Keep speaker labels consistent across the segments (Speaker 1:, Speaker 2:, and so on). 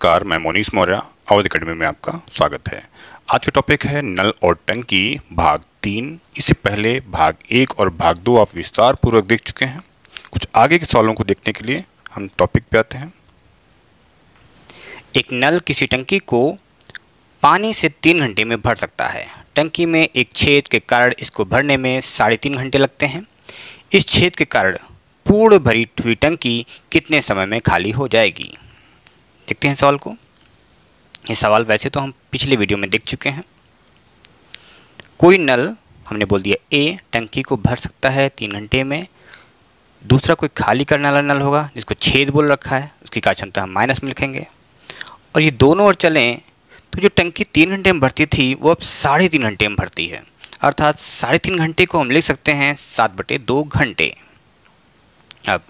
Speaker 1: नमस्कार मैं मोनीस मौर्य अवध अकेडमी में आपका स्वागत है आज का टॉपिक है नल और टंकी भाग तीन इससे पहले भाग एक और भाग दो आप विस्तार पूर्वक देख चुके हैं कुछ आगे के सवालों को देखने के लिए हम टॉपिक पे आते हैं एक नल किसी टंकी को पानी से तीन घंटे में भर सकता है टंकी में एक छेद के कारण इसको भरने में साढ़े तीन घंटे लगते हैं इस छेद के कारण पूर्ण भरी हुई टंकी कितने समय में खाली हो जाएगी देखते हैं सवाल को ये सवाल वैसे तो हम पिछले वीडियो में देख चुके हैं कोई नल हमने बोल दिया ए टंकी को भर सकता है तीन घंटे में दूसरा कोई खाली करने वाला नल होगा जिसको छेद बोल रखा है उसकी कार्य क्षमता हम माइनस में लिखेंगे और ये दोनों और चलें तो जो टंकी तीन घंटे में भरती थी वो अब साढ़े तीन घंटे में भरती है अर्थात साढ़े तीन घंटे को हम लिख सकते हैं सात बटे दो घंटे अब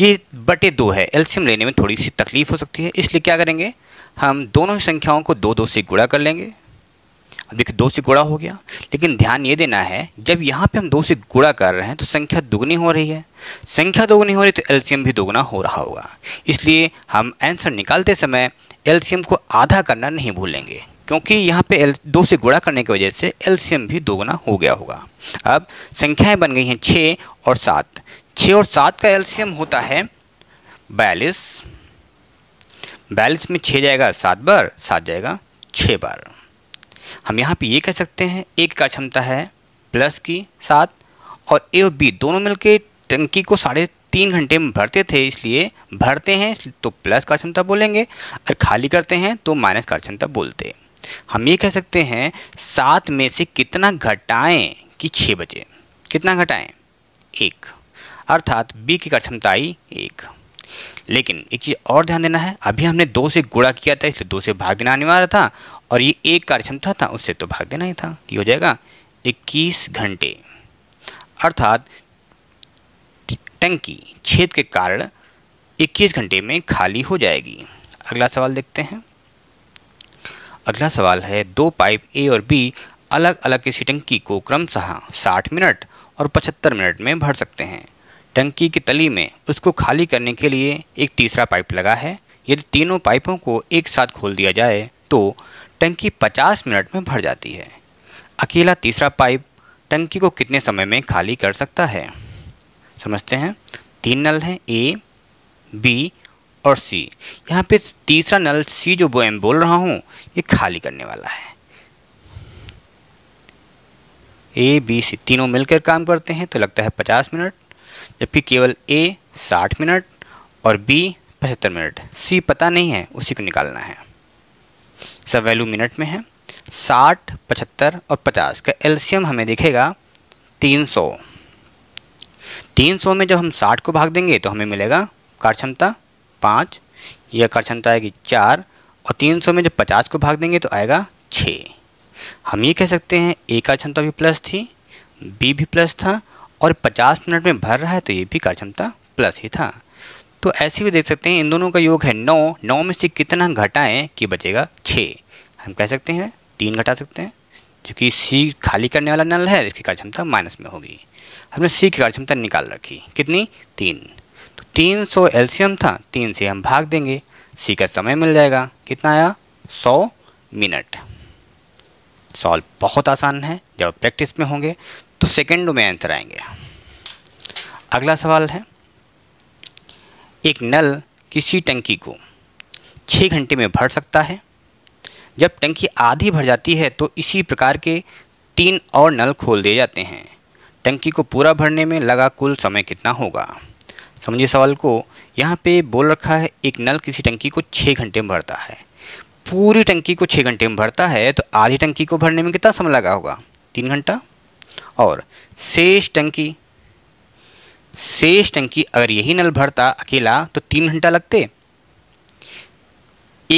Speaker 1: ये बटे दो है एल्शियम लेने में थोड़ी सी तकलीफ़ हो सकती है इसलिए क्या करेंगे हम दोनों ही संख्याओं को दो दो से गुणा कर लेंगे अब देखिए दो से गुणा हो गया लेकिन ध्यान ये देना है जब यहाँ पे हम दो से गुणा कर रहे हैं तो संख्या दोगुनी हो रही है संख्या दोगुनी हो रही है तो एल्शियम भी दोगुना हो रहा होगा इसलिए हम आंसर निकालते समय एल्शियम को आधा करना नहीं भूलेंगे क्योंकि यहाँ पे एल दो से गुणा करने की वजह से एल्शियम भी दोगुना हो गया होगा अब संख्याएं बन गई हैं छः और सात छः और सात का एल्सियम होता है बयालीस बयालीस में छः जाएगा सात बार सात जाएगा छः बार हम यहाँ पे ये कह सकते हैं एक का क्षमता है प्लस की सात और ए और बी दोनों मिलके टंकी को साढ़े तीन घंटे में भरते थे इसलिए भरते हैं तो प्लस का क्षमता बोलेंगे और खाली करते हैं तो माइनस का क्षमता बोलते हम ये कह सकते हैं सात में से कितना घटाएं कि छः बजे कितना घटाएं एक अर्थात बी की क्षमता आई एक लेकिन एक चीज़ और ध्यान देना है अभी हमने दो से गुणा किया था इसलिए दो से भाग देना अनिवार्य था और ये एक कार्यक्षमता था उससे तो भाग देना ही था कि हो जाएगा इक्कीस घंटे अर्थात टंकी छेद के कारण 21 घंटे में खाली हो जाएगी अगला सवाल देखते हैं अगला सवाल है दो पाइप ए और बी अलग अलग किसी टंकी को क्रमशः 60 मिनट और 75 मिनट में भर सकते हैं टंकी की तली में उसको खाली करने के लिए एक तीसरा पाइप लगा है यदि तीनों पाइपों को एक साथ खोल दिया जाए तो टंकी 50 मिनट में भर जाती है अकेला तीसरा पाइप टंकी को कितने समय में खाली कर सकता है समझते हैं तीन नल हैं ए बी और सी यहाँ पे तीसरा नल सी जो मैं बोल रहा हूँ ये खाली करने वाला है ए बी सी तीनों मिलकर काम करते हैं तो लगता है पचास मिनट जबकि केवल ए 60 मिनट और बी 75 मिनट सी पता नहीं है उसी को निकालना है सब वैल्यू मिनट में है 60, 75 और 50 का एल्शियम हमें दिखेगा 300 300 में जब हम 60 को भाग देंगे तो हमें मिलेगा कार्यक्षमता पाँच यह कार्यक्षमता आएगी चार और 300 में जब 50 को भाग देंगे तो आएगा छः हम ये कह सकते हैं ए का क्षमता भी प्लस थी बी भी प्लस था और 50 मिनट में भर रहा है तो ये भी कार्यक्षमता प्लस ही था तो ऐसे भी देख सकते हैं इन दोनों का योग है नौ नौ में से कितना घटाएं कि बचेगा छः हम कह सकते हैं तीन घटा सकते हैं क्योंकि सी खाली करने वाला नल है इसकी कार्यक्षमता माइनस में होगी हमने सी की कार्यक्षमता निकाल रखी कितनी तीन तो तीन सौ एल्शियम था तीन से हम भाग देंगे सी का समय मिल जाएगा कितना आया सौ मिनट सॉल्व बहुत आसान है जब प्रैक्टिस में होंगे तो सेकंड में आंसर आएंगे अगला सवाल है एक नल किसी टंकी को छः घंटे में भर सकता है जब टंकी आधी भर जाती है तो इसी प्रकार के तीन और नल खोल दिए जाते हैं टंकी को पूरा भरने में लगा कुल समय कितना होगा समझिए सवाल को यहाँ पे बोल रखा है एक नल किसी टंकी को छः घंटे में भरता है पूरी टंकी को छः घंटे में भरता है तो आधी टंकी को भरने में कितना समय लगा होगा तीन घंटा और शेष टंकी शेष टंकी अगर यही नल भरता अकेला तो तीन घंटा लगते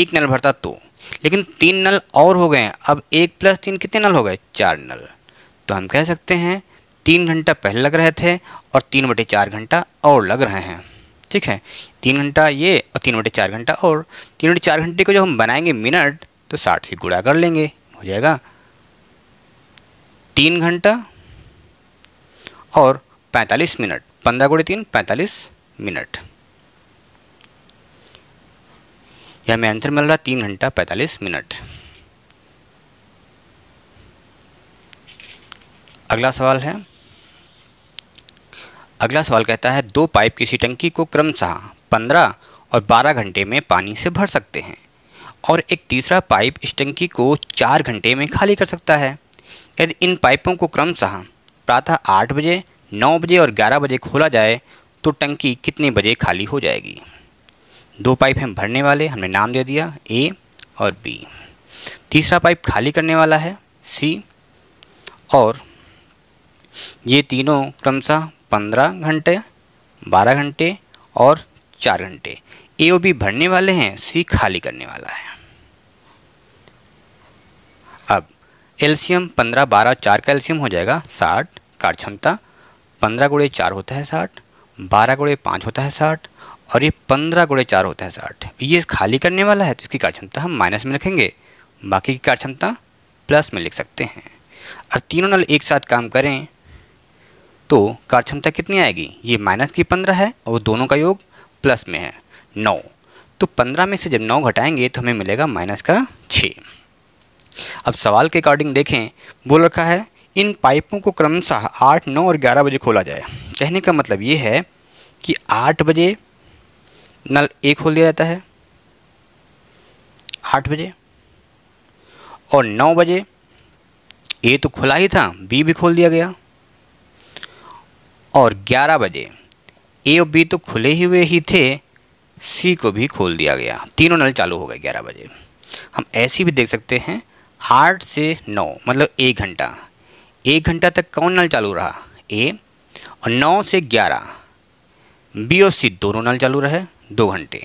Speaker 1: एक नल भरता तो लेकिन तीन नल और हो गए अब एक प्लस तीन कितने नल हो गए चार नल तो हम कह सकते हैं तीन घंटा पहले लग रहे थे और तीन बटे चार घंटा और लग रहे हैं ठीक है तीन घंटा ये और तीन बटे चार घंटा और तीन बटे चार घंटे को जब हम बनाएंगे मिनट तो साठ से गुड़ा कर लेंगे हो जाएगा तीन घंटा और 45 मिनट पंद्रह गुड़े तीन पैंतालीस मिनट यह हमें आंसर मिल रहा तीन घंटा पैंतालीस मिनट अगला सवाल है अगला सवाल कहता है दो पाइप किसी टंकी को क्रमशः पंद्रह और बारह घंटे में पानी से भर सकते हैं और एक तीसरा पाइप इस टंकी को चार घंटे में खाली कर सकता है यदि इन पाइपों को क्रमशः प्रातः आठ बजे नौ बजे और ग्यारह बजे खोला जाए तो टंकी कितने बजे खाली हो जाएगी दो पाइप हम भरने वाले हमने नाम दे दिया ए और बी तीसरा पाइप खाली करने वाला है सी और ये तीनों क्रमशः पंद्रह घंटे बारह घंटे और चार घंटे ए और बी भरने वाले हैं सी खाली करने वाला है अब एल्शियम पंद्रह बारह चार का एल्शियम हो जाएगा साठ कार्यक्षमता पंद्रह गुड़े चार होता है साठ बारह गुड़े पाँच होता है साठ और ये पंद्रह गुड़े चार होता है साठ ये खाली करने वाला है तो इसकी कार्यक्षमता हम माइनस में रखेंगे बाकी की कार्यक्षमता प्लस में लिख सकते हैं और तीनों नल एक साथ काम करें तो कार्यक्षमता कितनी आएगी ये माइनस की पंद्रह है और दोनों का योग प्लस में है नौ तो पंद्रह में से जब नौ घटाएंगे तो हमें मिलेगा माइनस का छः अब सवाल के अकॉर्डिंग देखें बोल रखा है इन पाइपों को क्रमशः आठ नौ और ग्यारह बजे खोला जाए कहने का मतलब ये है कि आठ बजे नल ए खोल दिया जाता है आठ बजे और नौ बजे ए तो खुला ही था बी भी खोल दिया गया और ग्यारह बजे ए और बी तो खुले ही हुए ही थे सी को भी खोल दिया गया तीनों नल चालू हो गए ग्यारह बजे हम ऐसी भी देख सकते हैं आठ से नौ मतलब एक घंटा एक घंटा तक कौन नल चालू रहा ए और नौ से ग्यारह बी और सी दोनों नल चालू रहे दो घंटे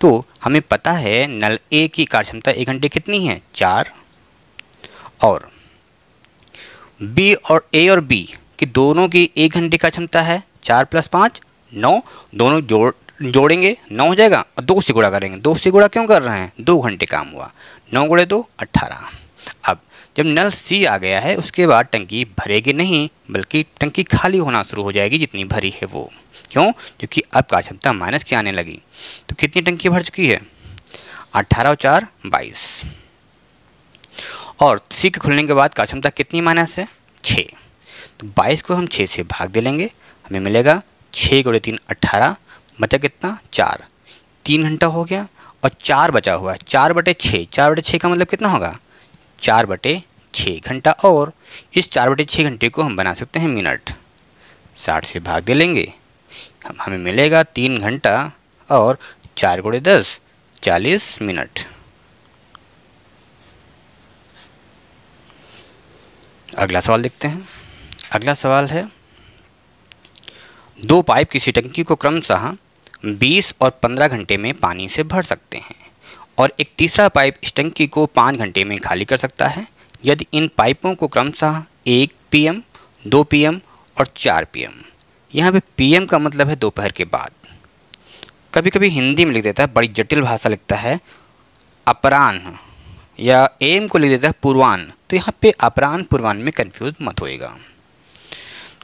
Speaker 1: तो हमें पता है नल ए की कार्यक्षमता एक घंटे कितनी है चार और बी और ए और बी कि दोनों की एक घंटे का क्षमता है चार प्लस पाँच नौ दोनों जोड़ जोड़ेंगे नौ हो जाएगा और दो से गुड़ा करेंगे दो से गुड़ा क्यों कर रहे हैं दो घंटे काम हुआ नौ गुड़े दो अट्ठारह जब नल सी आ गया है उसके बाद टंकी भरेगी नहीं बल्कि टंकी खाली होना शुरू हो जाएगी जितनी भरी है वो क्यों क्योंकि अब का क्षमता माइनस की आने लगी तो कितनी टंकी भर चुकी है अट्ठारह चार बाईस और सी के खुलने के बाद कार्यक्षमता कितनी माइनस है छः तो बाईस को हम छः से भाग दे लेंगे हमें मिलेगा छः गुड़े तीन अट्ठारह बचा कितना चार तीन घंटा हो गया और चार बचा हुआ है चार बटे छः चार बटे छः का मतलब कितना होगा चार बटे छः घंटा और इस चार बटे छः घंटे को हम बना सकते हैं मिनट साठ से भाग दे लेंगे हम हमें मिलेगा तीन घंटा और चार गुड़े दस चालीस मिनट अगला सवाल देखते हैं अगला सवाल है दो पाइप किसी टंकी को क्रमशः 20 और 15 घंटे में पानी से भर सकते हैं और एक तीसरा पाइप इस टंकी को पाँच घंटे में खाली कर सकता है यदि इन पाइपों को क्रमशः एक पीएम, दो पीएम और चार पीएम। यहाँ पे पीएम का मतलब है दोपहर के बाद कभी कभी हिंदी में लिख देता है बड़ी जटिल भाषा लिखता है अपराह या एम को लिख देता है पूर्वान्न तो यहाँ पे अपराह्न पूर्वान्न में कन्फ्यूज मत होएगा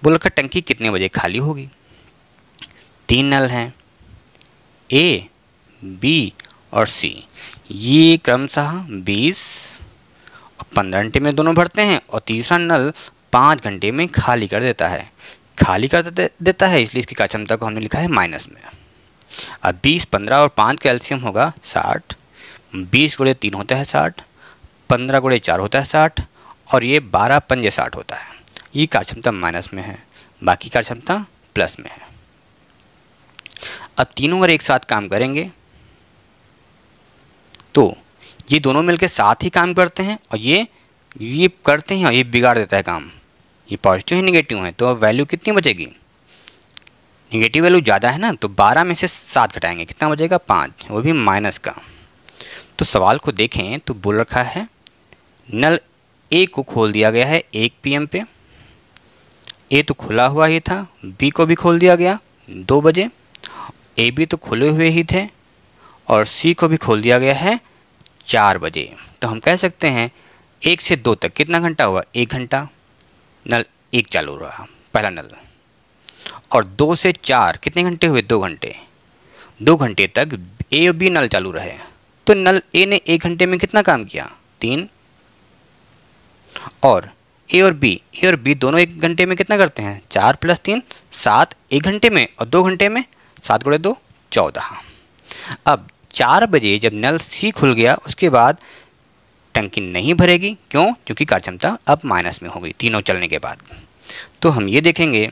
Speaker 1: बोला टंकी कितने बजे खाली होगी तीन नल हैं ए बी और सी ये क्रमशः बीस और पंद्रह घंटे में दोनों भरते हैं और तीसरा नल पाँच घंटे में खाली कर देता है खाली कर देता है इसलिए इसकी क्षमता को हमने लिखा है माइनस में अब बीस पंद्रह और पाँच का एल्शियम होगा साठ बीस गुड़े तीन होता है साठ पंद्रह गुड़े चार होता है साठ और ये बारह पंजे साठ होता है ये कार्यक्षमता माइनस में है बाकी कार्यक्षमता प्लस में है अब तीनों अगर एक साथ काम करेंगे तो ये दोनों मिलकर साथ ही काम करते हैं और ये ये करते हैं और ये बिगाड़ देता है काम ये पॉजिटिव है निगेटिव है तो वैल्यू कितनी बचेगी निगेटिव वैल्यू ज़्यादा है ना तो बारह में से सात घटाएंगे कितना बचेगा पाँच वो भी माइनस का तो सवाल को देखें तो बोल रखा है नल ए को खोल दिया गया है एक पी पे ए तो खुला हुआ ही था बी को भी खोल दिया गया दो बजे ए बी तो खुले हुए ही थे और सी को भी खोल दिया गया है चार बजे तो हम कह सकते हैं एक से दो तक कितना घंटा हुआ एक घंटा नल एक चालू रहा पहला नल और दो से चार कितने घंटे हुए दो घंटे दो घंटे तक ए और बी नल चालू रहे तो नल ए ने एक घंटे में कितना काम किया तीन और ए और बी ए और बी दोनों एक घंटे में कितना करते हैं चार प्लस तीन सात एक घंटे में और दो घंटे में सात गुड़े दो चौदह अब चार बजे जब नल सी खुल गया उसके बाद टंकी नहीं भरेगी क्यों क्योंकि कार्यक्षमता अब माइनस में होगी तीनों चलने के बाद तो हम ये देखेंगे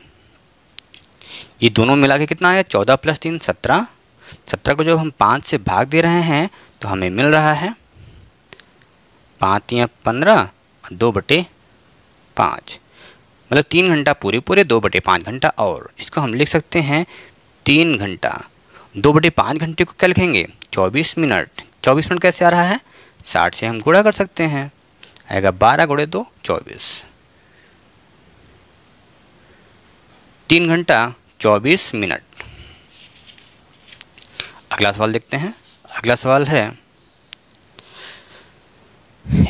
Speaker 1: ये दोनों मिला के कितना आया चौदह प्लस तीन सत्रह सत्रह को जब हम पाँच से भाग दे रहे हैं तो हमें मिल रहा है पाँच या पंद्रह और दो बटे पाँच मतलब तीन घंटा पूरे पूरे दो बटे पाँच घंटा और इसको हम लिख सकते हैं तीन घंटा दो बटे पाँच घंटे को क्या लिखेंगे चौबीस मिनट चौबीस मिनट कैसे आ रहा है साठ से हम गुणा कर सकते हैं आएगा बारह गुड़े दो चौबीस तीन घंटा चौबीस मिनट अगला सवाल देखते हैं अगला सवाल है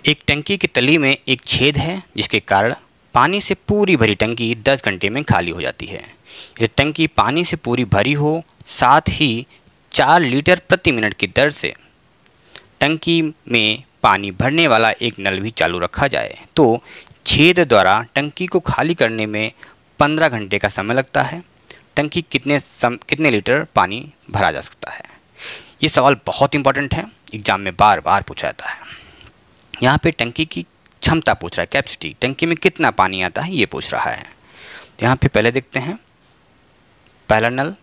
Speaker 1: एक टंकी की तली में एक छेद है जिसके कारण पानी से पूरी भरी टंकी 10 घंटे में खाली हो जाती है यदि टंकी पानी से पूरी भरी हो साथ ही चार लीटर प्रति मिनट की दर से टंकी में पानी भरने वाला एक नल भी चालू रखा जाए तो छेद द्वारा टंकी को खाली करने में पंद्रह घंटे का समय लगता है टंकी कितने सम कितने लीटर पानी भरा जा सकता है ये सवाल बहुत इंपॉर्टेंट है एग्ज़ाम में बार बार पूछा जाता है यहाँ पे टंकी की क्षमता पूछ रहा है कैपेसिटी टंकी में कितना पानी आता है ये पूछ रहा है तो यहाँ पे पहले देखते हैं पहला नल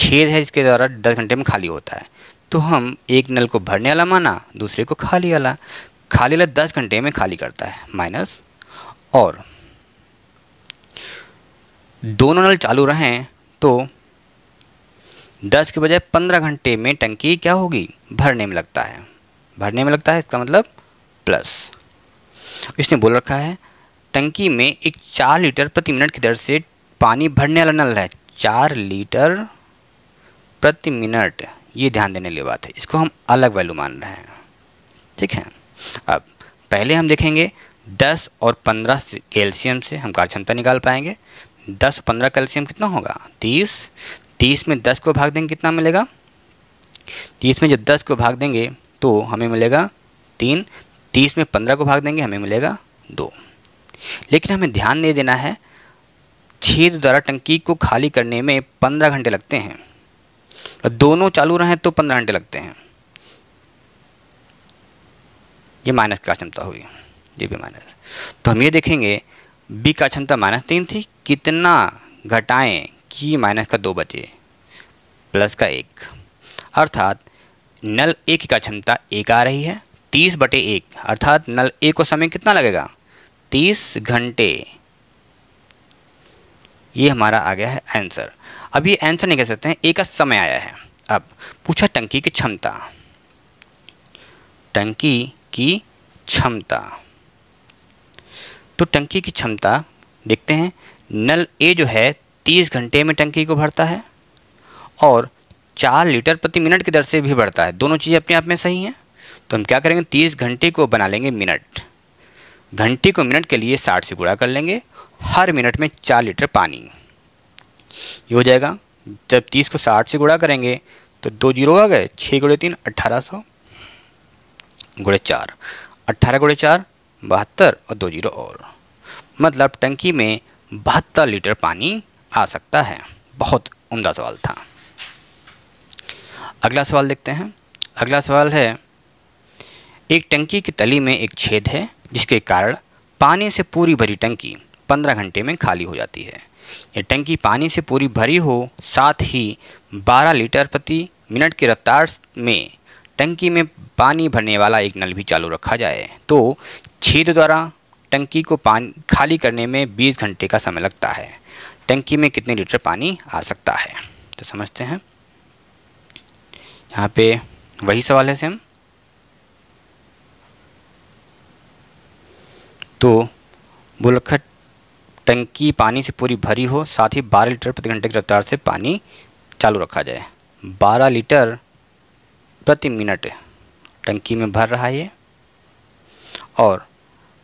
Speaker 1: छेद है जिसके द्वारा दस घंटे में खाली होता है तो हम एक नल को भरने वाला माना दूसरे को खाली वाला खाली वाला दस घंटे में खाली करता है माइनस और दोनों नल चालू रहें तो दस के बजाय पंद्रह घंटे में टंकी क्या होगी भरने में लगता है भरने में लगता है इसका मतलब प्लस इसने बोल रखा है टंकी में एक चार लीटर प्रति मिनट की दर से पानी भरने वाला नल है चार लीटर प्रति मिनट ये ध्यान देने वाली बात है इसको हम अलग वैल्यू मान रहे हैं ठीक है अब पहले हम देखेंगे दस और पंद्रह कैल्शियम से हम कार्य क्षमता निकाल पाएंगे दस और पंद्रह कैल्शियम कितना होगा तीस तीस में दस को भाग देंगे कितना मिलेगा तीस में जब दस को भाग देंगे तो हमें मिलेगा तीन तीस में पंद्रह को भाग देंगे हमें मिलेगा दो लेकिन हमें ध्यान नहीं देना है छेद द्वारा टंकी को खाली करने में पंद्रह घंटे लगते हैं दोनों चालू रहें तो पंद्रह घंटे लगते हैं ये माइनस का क्षमता हुई ये भी माइनस तो हम ये देखेंगे बी का क्षमता माइनस तीन थी कितना घटाएं कि माइनस का दो बचे प्लस का एक अर्थात नल ए की का क्षमता एक आ रही है तीस बटे एक अर्थात नल ए को समय कितना लगेगा तीस घंटे ये हमारा आ गया है आंसर अब ये आंसर नहीं कह सकते हैं ए का समय आया है अब पूछा टंकी की क्षमता टंकी की क्षमता तो टंकी की क्षमता देखते हैं नल ए जो है तीस घंटे में टंकी को भरता है और चार लीटर प्रति मिनट की दर से भी बढ़ता है दोनों चीज़ें अपने आप में सही हैं तो हम क्या करेंगे तीस घंटे को बना लेंगे मिनट घंटे को मिनट के लिए साठ से गुणा कर लेंगे हर मिनट में चार लीटर पानी ये हो जाएगा जब तीस को साठ से गुणा करेंगे तो दो जीरो आ गए छः गुड़े तीन अट्ठारह सौ गुड़े चार अट्ठारह गुड़े चार बहत्तर और दो जीरो और मतलब टंकी में बहत्तर लीटर पानी आ सकता है बहुत उम्दा सवाल था अगला सवाल देखते हैं अगला सवाल है एक टंकी की तली में एक छेद है जिसके कारण पानी से पूरी भरी टंकी 15 घंटे में खाली हो जाती है ये टंकी पानी से पूरी भरी हो साथ ही 12 लीटर प्रति मिनट की रफ्तार में टंकी में पानी भरने वाला एक नल भी चालू रखा जाए तो छेद द्वारा टंकी को पानी खाली करने में 20 घंटे का समय लगता है टंकी में कितने लीटर पानी आ सकता है तो समझते हैं यहाँ पे वही सवाल है सेम तो बोलखट टंकी पानी से पूरी भरी हो साथ ही 12 लीटर प्रति घंटे की रफ्तार से पानी चालू रखा जाए 12 लीटर प्रति मिनट टंकी में भर रहा है ये और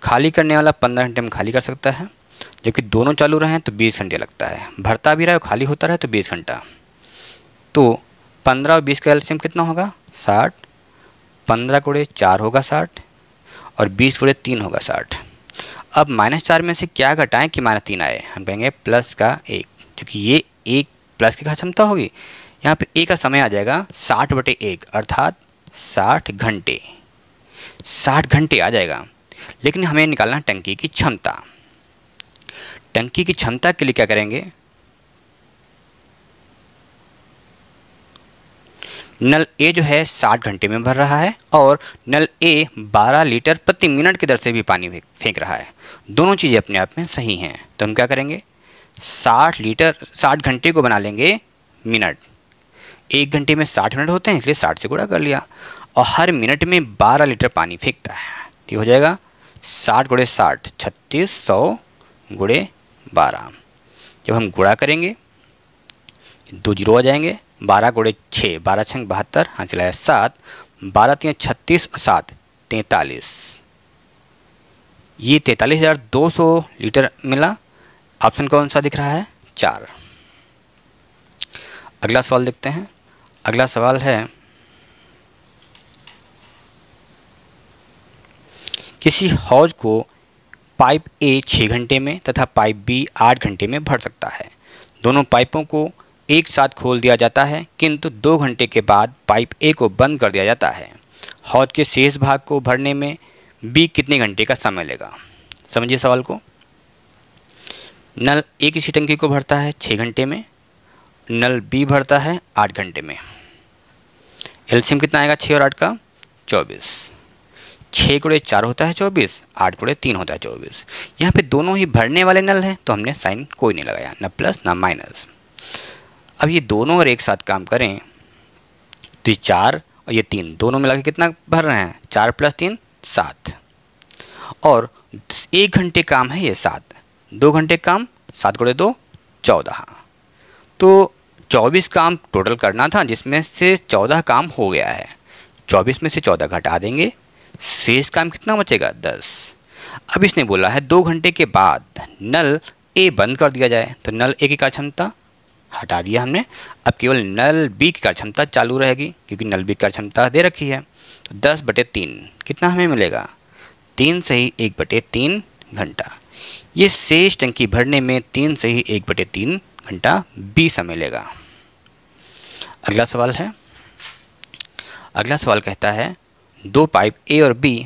Speaker 1: खाली करने वाला पंद्रह घंटे में खाली कर सकता है जबकि दोनों चालू रहें तो बीस घंटे लगता है भरता भी रहा है खाली होता रहे तो बीस घंटा तो पंद्रह और बीस का एल्शियम कितना होगा साठ पंद्रह कोड़े चार होगा साठ और बीस कोड़े तीन होगा साठ अब माइनस चार में से क्या घटाएं कि माइनस तीन आए हम कहेंगे प्लस का एक क्योंकि ये एक प्लस की क्षमता होगी यहाँ पे एक का समय आ जाएगा साठ बटे एक अर्थात साठ घंटे साठ घंटे आ जाएगा लेकिन हमें निकालना टंकी की क्षमता टंकी की क्षमता के लिए क्या करेंगे नल ए जो है 60 घंटे में भर रहा है और नल ए 12 लीटर प्रति मिनट की दर से भी पानी फेंक रहा है दोनों चीज़ें अपने आप में सही हैं तो हम क्या करेंगे 60 लीटर 60 घंटे को बना लेंगे मिनट एक घंटे में 60 मिनट होते हैं इसलिए 60 से गुड़ा कर लिया और हर मिनट में 12 लीटर पानी फेंकता है तो ये हो जाएगा साठ गुड़े साठ छत्तीस सौ गुड़े बारह जब हम गुड़ा करेंगे दो जीरो आ जाएंगे बारह गोड़े छः बारह छंग बहत्तर हाँ चलाए सात बारह तीन छत्तीस सात तैंतालीस ये तैंतालीस हज़ार दो सौ लीटर मिला ऑप्शन कौन सा दिख रहा है चार अगला सवाल देखते हैं अगला सवाल है किसी हौज को पाइप ए छः घंटे में तथा पाइप बी आठ घंटे में भर सकता है दोनों पाइपों को एक साथ खोल दिया जाता है किंतु दो घंटे के बाद पाइप ए को बंद कर दिया जाता है हौद के शेष भाग को भरने में बी कितने घंटे का समय लेगा समझिए सवाल को नल ए किसी टंकी को भरता है छः घंटे में नल बी भरता है आठ घंटे में एल्शियम कितना आएगा छः और आठ का चौबीस छः कोड़े चार होता है चौबीस आठ कोड़े तीन होता है चौबीस यहाँ पे दोनों ही भरने वाले नल हैं तो हमने साइन कोई नहीं लगाया ना प्लस ना माइनस अब ये दोनों अगर एक साथ काम करें तो ये चार और ये तीन दोनों मिला के कितना भर रहे हैं चार प्लस तीन सात और एक घंटे काम है ये सात दो घंटे काम सात गुड़े दो चौदह तो चौबीस काम टोटल करना था जिसमें से चौदह काम हो गया है चौबीस में से चौदह घटा देंगे शेष काम कितना बचेगा दस अब इसने बोला है दो घंटे के बाद नल ए बंद कर दिया जाए तो नल ए की क्या क्षमता हटा दिया हमने अब केवल नल बी की कार्यक्षमता चालू रहेगी क्योंकि नल बी की कार्यक्षमता दे रखी है तो दस बटे तीन कितना हमें मिलेगा तीन से ही एक बटे तीन घंटा ये शेष टंकी भरने में तीन से ही एक बटे तीन घंटा बीस समय लेगा अगला सवाल है अगला सवाल कहता है दो पाइप ए और बी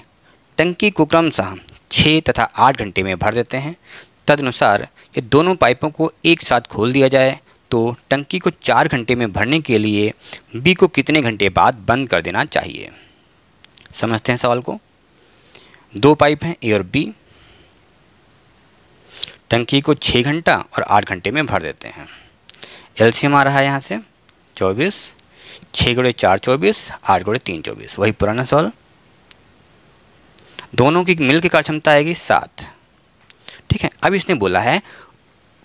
Speaker 1: टंकी को क्रमशः छः तथा आठ घंटे में भर देते हैं तदनुसार ये दोनों पाइपों को एक साथ खोल दिया जाए तो टंकी को चार घंटे में भरने के लिए बी को कितने घंटे बाद बंद कर देना चाहिए समझते हैं सवाल को दो पाइप हैं ए और बी टंकी को छः घंटा और आठ घंटे में भर देते हैं एलसीएम आ रहा है यहाँ से चौबीस छः गुड़े चार चौबीस आठ गुड़े तीन चौबीस वही पुराना सवाल दोनों की मिल की कार्यक्षमता आएगी सात ठीक है अब इसने बोला है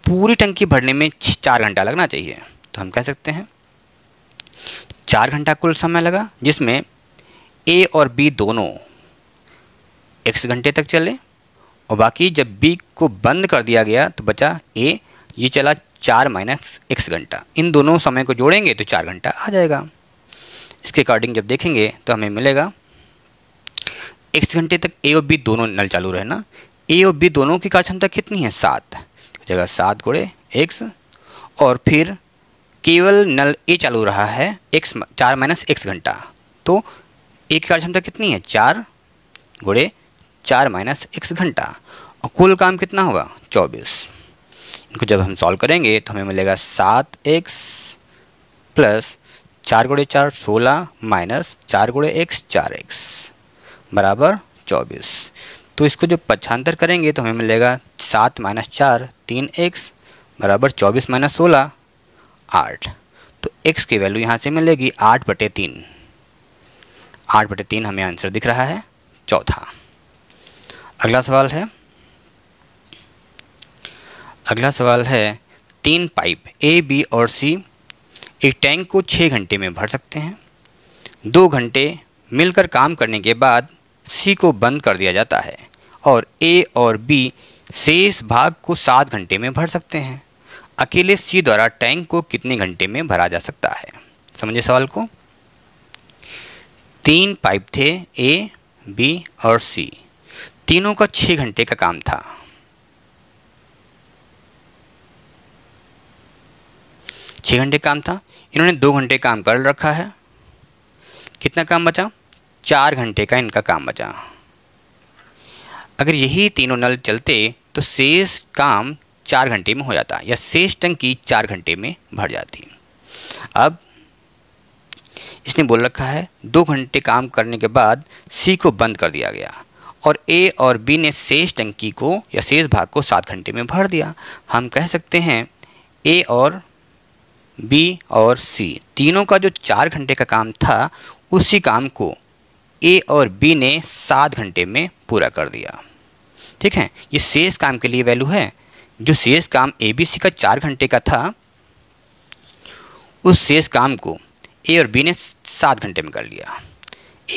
Speaker 1: पूरी टंकी भरने में चार घंटा लगना चाहिए तो हम कह सकते हैं चार घंटा कुल समय लगा जिसमें ए और बी दोनों एक घंटे तक चले और बाकी जब बी को बंद कर दिया गया तो बचा ए ये चला चार माइनस एक्स घंटा इन दोनों समय को जोड़ेंगे तो चार घंटा आ जाएगा इसके अकॉर्डिंग जब देखेंगे तो हमें मिलेगा एक्स घंटे तक ए और बी दोनों नल चालू रहना ए और बी दोनों की कार्यक्षमता कितनी है सात जगह सात गुड़े एक्स और फिर केवल नल ए चालू रहा है एक्स चार माइनस एक्स घंटा तो ए की कार्यक्षमता कितनी है चार गुड़े चार माइनस एक्स घंटा और कुल काम कितना होगा चौबीस इनको जब हम सॉल्व करेंगे तो हमें मिलेगा सात एक्स प्लस चार गुड़े चार सोलह माइनस चार गुड़े एक्स चार एक्स बराबर चौबीस तो इसको जब पच्छांतर करेंगे तो हमें मिलेगा सात माइनस चार तीन एक्स बराबर चौबीस माइनस सोलह आठ तो एक्स की वैल्यू यहाँ से मिलेगी आठ बटे तीन आठ बटे तीन हमें आंसर दिख रहा है चौथा अगला सवाल है अगला सवाल है तीन पाइप ए बी और सी एक टैंक को छः घंटे में भर सकते हैं दो घंटे मिलकर काम करने के बाद सी को बंद कर दिया जाता है और ए और बी शेष भाग को सात घंटे में भर सकते हैं अकेले सी द्वारा टैंक को कितने घंटे में भरा जा सकता है समझे सवाल को तीन पाइप थे ए बी और सी तीनों का छः घंटे का काम था छः घंटे काम था इन्होंने दो घंटे काम कर रखा है कितना काम बचा चार घंटे का इनका काम बचा अगर यही तीनों नल चलते तो शेष काम चार घंटे में हो जाता या शेष टंकी चार घंटे में भर जाती अब इसने बोल रखा है दो घंटे काम करने के बाद सी को बंद कर दिया गया और ए और बी ने शेष टंकी को या शेष भाग को सात घंटे में भर दिया हम कह सकते हैं ए और बी और सी तीनों का जो चार घंटे का काम था उसी काम को ए और बी ने सात घंटे में पूरा कर दिया ठीक है ये शेष काम के लिए वैल्यू है जो शेष काम ए बी सी का चार घंटे का था उस शेष काम को ए और बी ने सात घंटे में कर लिया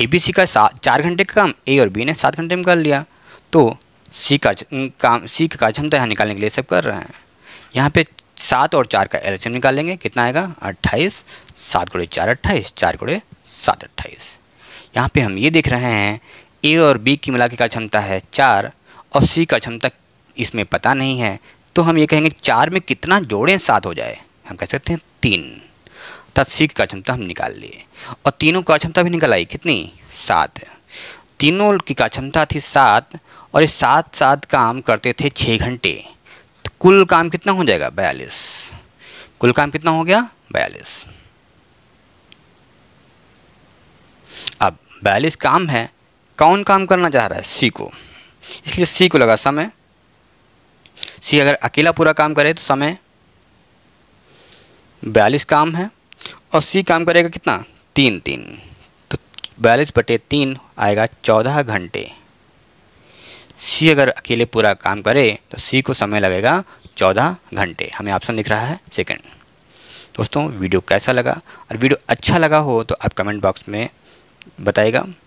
Speaker 1: ए बी सी का सात चार घंटे का काम ए और बी ने सात घंटे में कर लिया तो सी का काम सी का कार्य हम तो यहाँ निकालने के लिए सब कर रहे हैं यहाँ पे सात और चार का एल्शियम निकालेंगे कितना आएगा अट्ठाईस सात गुड़े चार अट्ठाईस चार गुड़े सात अट्ठाईस यहाँ पे हम ये देख रहे हैं ए और बी की मिला क्या क्षमता है चार और सी का क्षमता इसमें पता नहीं है तो हम ये कहेंगे चार में कितना जोड़ें सात हो जाए हम कह सकते हैं तीन अर्थात सी का क्षमता हम निकाल लिए और तीनों का क्षमता भी निकल आई कितनी सात तीनों की का क्षमता थी सात और ये सात सात काम करते थे छः घंटे तो कुल काम कितना हो जाएगा बयालीस कुल काम कितना हो गया बयालीस बयालीस काम है कौन काम करना चाह रहा है सी को इसलिए सी को लगा समय सी अगर अकेला पूरा काम करे तो समय बयालीस काम है और सी काम करेगा कितना तीन तीन तो बयालीस बटे तीन आएगा चौदह घंटे सी अगर अकेले पूरा काम करे तो सी को समय लगेगा चौदह घंटे हमें ऑप्शन दिख रहा है सेकंड दोस्तों वीडियो कैसा लगा और वीडियो अच्छा लगा हो तो आप कमेंट बॉक्स में बताएगा